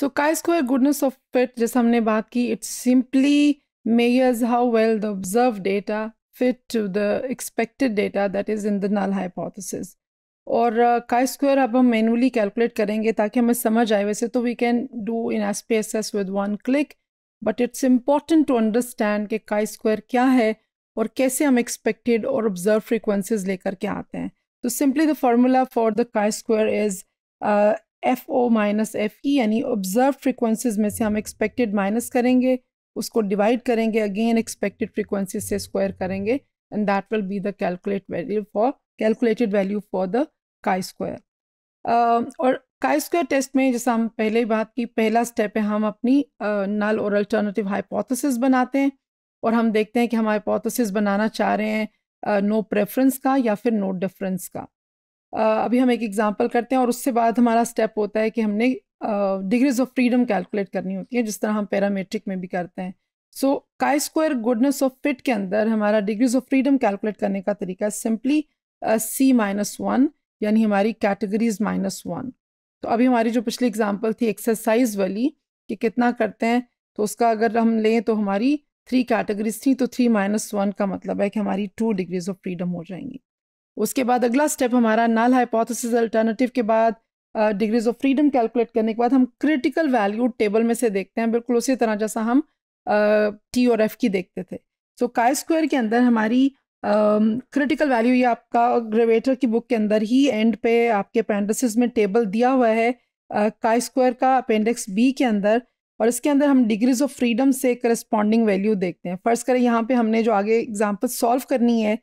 सो का square goodness of fit जैसे हमने बात की it's simply measures how well the observe data fit to the expected data that is in the null hypothesis और uh, square अब हम manually calculate करेंगे ताकि हमें समझ आए वैसे तो we can do in S P S S with one click but it's important to understand कि काय स्क्वायर क्या है और कैसे हम एक्सपेक्टेड और ऑब्जर्व फ्रिक्वेंसीज लेकर के आते हैं तो simply the formula for the chi square is F O minus F E यानी ऑब्जर्व फ्रिक्वेंसीज में से हम एक्सपेक्टेड माइनस करेंगे उसको डिवाइड करेंगे अगेन एक्सपेक्टेड फ्रिक्वेंसीज से स्क्वायर करेंगे and that will be the calculate value for calculated value for the chi square और काई स्क्वायर टेस्ट में जैसा हम पहले ही बात की पहला स्टेप है हम अपनी नल और अल्टरनेटिव हाइपोथेसिस बनाते हैं और हम देखते हैं कि हम हाइपोथेसिस बनाना चाह रहे हैं नो uh, प्रेफरेंस no का या फिर नो no डिफरेंस का अभी हम एक एग्जाम्पल करते हैं और उससे बाद हमारा स्टेप होता है कि हमने डिग्रीज ऑफ फ्रीडम कैलकुलेट करनी होती है जिस तरह हम पैरामेट्रिक में भी करते हैं सो काई स्क्वायर गुडनेस ऑफ फिट के अंदर हमारा डिग्रीज ऑफ फ्रीडम कैलकुलेट करने का तरीका सिंपली सी माइनस वन यानी हमारी कैटेगरीज माइनस वन तो अभी हमारी जो पिछली एग्जाम्पल थी एक्सरसाइज वाली कि कितना करते हैं तो उसका अगर हम लें तो हमारी थ्री कैटेगरीज थी तो थ्री माइनस वन का मतलब है कि हमारी टू डिग्रीज ऑफ फ्रीडम हो जाएंगी उसके बाद अगला स्टेप हमारा नल हाइपोथेसिस अल्टरनेटिव के बाद डिग्रीज ऑफ फ्रीडम कैलकुलेट करने के बाद हम क्रिटिकल वैल्यू टेबल में से देखते हैं बिल्कुल उसी तरह जैसा हम टी और एफ की देखते थे सो काय स्क्वायर के अंदर हमारी क्रिटिकल वैल्यू ये आपका ग्रेवेटर की बुक के अंदर ही एंड पे आपके अपेंडिस में टेबल दिया हुआ है काय स्क्वायर का अपेंडिक्स बी के अंदर और इसके अंदर हम डिग्रीज ऑफ फ्रीडम से करस्पॉन्डिंग वैल्यू देखते हैं फर्स्ट करें यहाँ पे हमने जो आगे एग्जाम्पल सॉल्व करनी है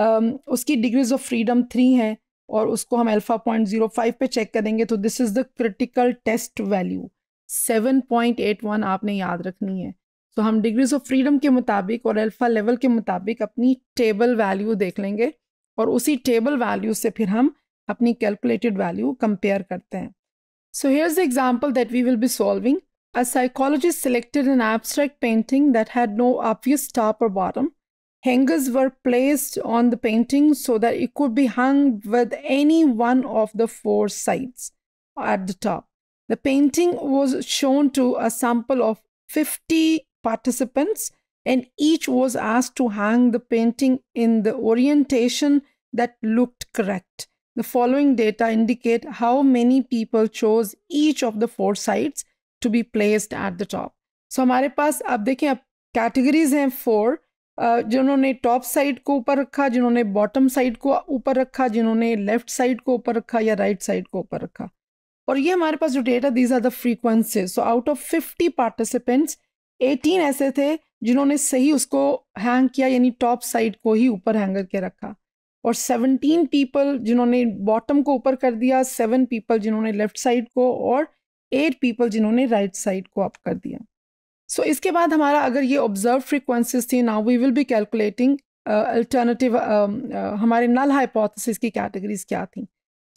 Um, उसकी डिग्रीज ऑफ फ्रीडम थ्री हैं और उसको हम अल्फ़ा पॉइंट ज़ीरो फाइव पर चेक करेंगे तो this is the critical test value seven point eight one आपने याद रखनी है तो हम डिग्रीज ऑफ फ्रीडम के मुताबिक और अल्फ़ा लेवल के मुताबिक अपनी टेबल वैल्यू देख लेंगे और उसी टेबल वैल्यू से फिर हम अपनी कैलकुलेटेड वैल्यू कंपेयर करते हैं so here is the example that we will be solving a psychologist selected an abstract painting that had no obvious top और bottom Hangers were placed on the painting so that it could be hung with any one of the four sides at the top. The painting was shown to a sample of 50 participants and each was asked to hang the painting in the orientation that looked correct. The following data indicate how many people chose each of the four sides to be placed at the top. So हमारे पास अब देखें अब categories हैं four जिन्होंने top side को ऊपर रखा जिन्होंने बॉटम साइड को ऊपर रखा जिन्होंने लेफ्ट साइड को ऊपर रखा या राइट साइड को ऊपर रखा और ये हमारे पास जो data these are the frequencies so out of fifty participants eighteen ऐसे थे जिन्होंने सही उसको हैंग किया यानी टॉप साइड को ही ऊपर हैंग करके रखा और सेवनटीन पीपल जिन्होंने बॉटम को ऊपर कर दिया सेवन पीपल जिन्होंने लेफ्ट साइड को और एट पीपल जिन्होंने राइट साइड को अप कर दिया सो इसके बाद हमारा अगर ये ऑब्जर्व फ्रीक्वेंसीज थी now we will be calculating alternative हमारे नल हाइपोथिस की कैटेगरीज क्या थी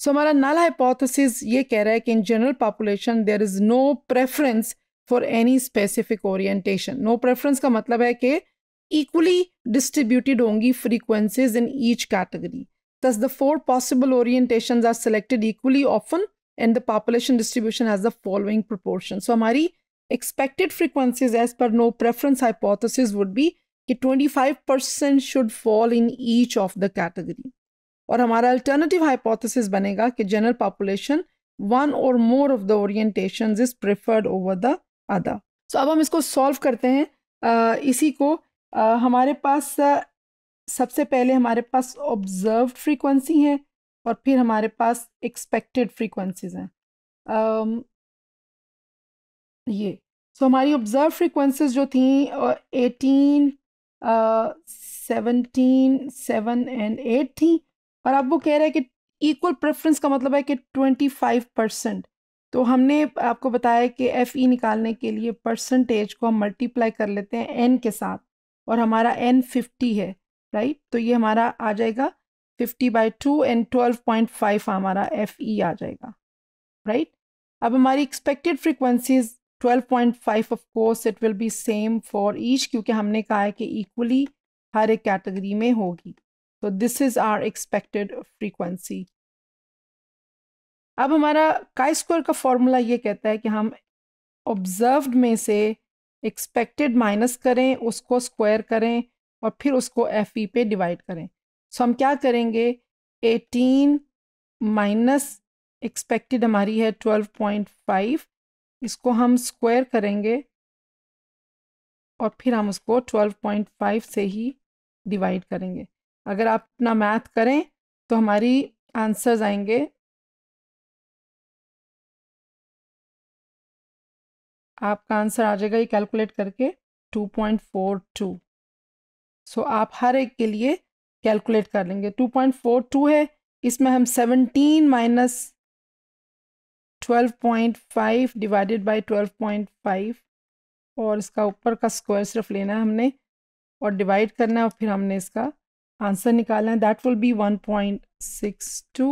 सो हमारा नल हाइपोथिस ये कह रहा है कि in general population there is no preference for any specific orientation no preference का मतलब है कि इक्वली डिस्ट्रीब्यूटेड होंगी frequencies in each category thus the four possible orientations are selected equally often and the population distribution as the following proportion so हमारी expected frequencies as per no preference hypothesis would be कि twenty five percent should fall in each of the category और हमारा alternative hypothesis बनेगा कि general population one और more of the orientation is preferred over the other so अब हम इसको solve करते हैं uh, इसी को uh, हमारे पास सबसे पहले हमारे पास ऑब्जर्व फ्रिक्वेंसी है और फिर हमारे पास एक्सपेक्टेड फ्रिक्वेंसीज हैं ये सो so, हमारी ऑब्जर्व फ्रिक्वेंसीज जो थी eighteen seventeen seven and eight थी और अब वो कह रहा है कि इक्वल प्रेफरेंस का मतलब है कि ट्वेंटी फाइव परसेंट तो हमने आपको बताया कि एफ़ ई निकालने के लिए परसेंटेज को हम मल्टीप्लाई कर लेते हैं एन के साथ और हमारा एन फिफ्टी है राइट तो ये हमारा आ जाएगा fifty by two and twelve point five हमारा एफ़ ई आ जाएगा राइट अब हमारी expected frequencies 12.5 of course it will be same for each क्योंकि हमने कहा है कि इक्वली हर एक कैटेगरी में होगी तो this is our expected frequency अब हमारा काई स्क्वायर का फॉर्मूला ये कहता है कि हम ऑब्जर्व्ड में से एक्सपेक्टेड माइनस करें उसको स्क्वायर करें और फिर उसको एफ ई पे डिवाइड करें सो हम क्या करेंगे 18 माइनस एक्सपेक्टेड हमारी है 12.5 इसको हम स्क्वायर करेंगे और फिर हम उसको 12.5 से ही डिवाइड करेंगे अगर आप अपना मैथ करें तो हमारी आंसर्स आएंगे आपका आंसर आ जाएगा ये कैलकुलेट करके 2.42 सो आप हर एक के लिए कैलकुलेट कर लेंगे 2.42 है इसमें हम 17 minus twelve point five divided by twelve point five और इसका ऊपर का स्क्वायर सिर्फ लेना है हमने और डिवाइड करना है और फिर हमने इसका आंसर निकालना है that will be one point six two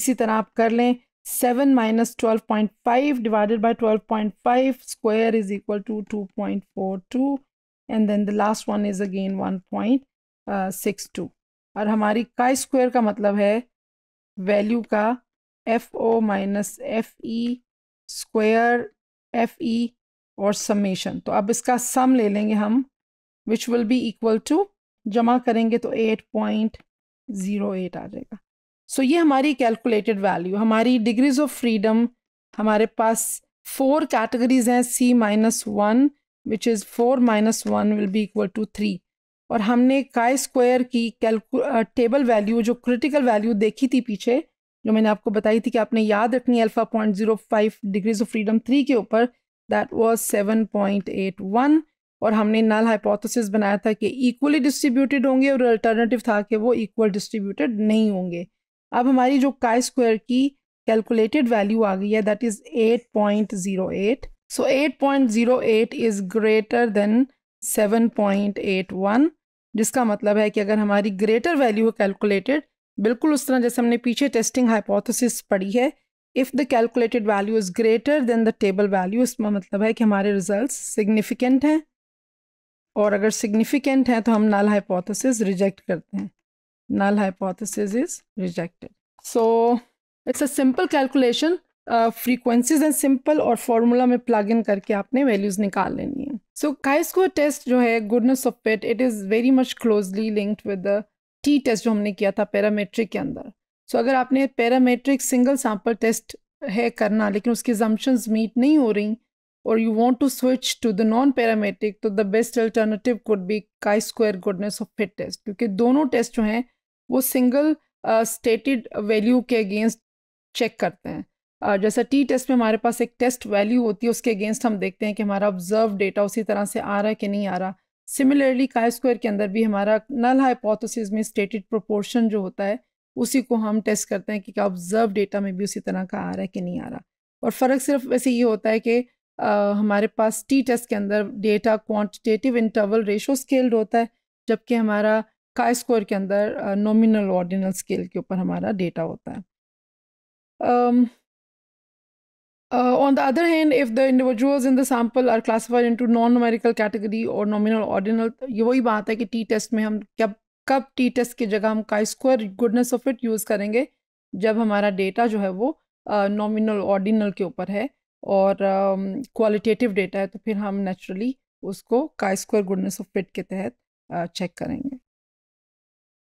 इसी तरह आप कर लें seven minus twelve point five divided by twelve point five square is equal to two point four two and then the last one is again one point six two और हमारी का square का मतलब है वैल्यू का F O minus F E square F E और summation तो अब इसका सम ले लेंगे हम which will be equal to जमा करेंगे तो एट पॉइंट ज़ीरो एट आ जाएगा सो so, ये हमारी कैलकुलेटेड वैल्यू हमारी डिग्रीज ऑफ फ्रीडम हमारे पास फोर कैटेगरीज हैं C minus one which is four minus one will be equal to three और हमने काय स्क्वायर की कैलकु टेबल वैल्यू जो क्रिटिकल वैल्यू देखी थी पीछे जो मैंने आपको बताई थी कि आपने याद रखनी alpha point zero five degrees of freedom three के ऊपर that was seven point eight one और हमने नल हाइपोथेसिस बनाया था कि इक्वली डिस्ट्रीब्यूटेड होंगे और अल्टरनेटिव था कि वो इक्वल डिस्ट्रीब्यूटेड नहीं होंगे अब हमारी जो काई स्क्वायर की कैलकुलेटेड वैल्यू आ गई है that is eight point zero eight so eight point zero eight is greater than seven point eight one जिसका मतलब है कि अगर हमारी ग्रेटर वैल्यू है कैलकुलेटेड बिल्कुल उस तरह जैसे हमने पीछे टेस्टिंग हाइपोथेसिस पढ़ी है if the calculated value is greater than the table value इसमें मतलब है कि हमारे रिजल्ट सिग्निफिकेंट हैं और अगर सिग्निफिकेंट हैं तो हम नल हाइपोथेसिस रिजेक्ट करते हैं null hypothesis is rejected so it's a simple calculation frequencies and simple और फार्मूला में प्लग इन करके आपने वैल्यूज़ निकाल लेनी है सो काई टेस्ट जो है goodness of fit it is very much closely linked with the T test जो हमने किया था पैरामेट्रिक के अंदर सो so, अगर आपने पैरामेट्रिक सिंगल सैम्पल टेस्ट है करना लेकिन उसकी जम्पन्स मीट नहीं हो रही और you want to switch to the non parametric तो the best alternative could be chi square goodness of fit test क्योंकि दोनों टेस्ट जो हैं वो सिंगल स्टेटेड वैल्यू के अगेंस्ट चेक करते हैं uh, जैसा टी टेस्ट में हमारे पास एक टेस्ट वैल्यू होती है उसके अगेंस्ट हम देखते हैं कि हमारा ऑब्जर्व डेटा उसी तरह से आ रहा है कि नहीं आ रहा सिमिलरली काय स्क्वायर के अंदर भी हमारा नल हाइपोथेसिस में स्टेटेड प्रोपोर्शन जो होता है उसी को हम टेस्ट करते हैं कि क्या ऑब्जर्व डेटा में भी उसी तरह का आ रहा है कि नहीं आ रहा और फ़र्क सिर्फ वैसे ये होता है कि आ, हमारे पास टी टेस्ट के अंदर data quantitative interval ratio scaled होता है जबकि हमारा काय स्कोर के अंदर नॉमिनल ऑर्डिनल स्केल के ऊपर हमारा डेटा होता है Uh, on the other hand, if the individuals in the sample are classified into non-numerical category or nominal ordinal, तो ये वही बात है कि टी टेस्ट में हम कब कब टी टेस्ट की जगह हम chi square goodness of it use करेंगे जब हमारा डेटा जो है वो नॉमिनल uh, ऑर्डिनल के ऊपर है और क्वालिटेटिव uh, डेटा है तो फिर हम नेचुरली उसको काई स्क्वायर गुडनेस ऑफ फिट के तहत चेक uh, करेंगे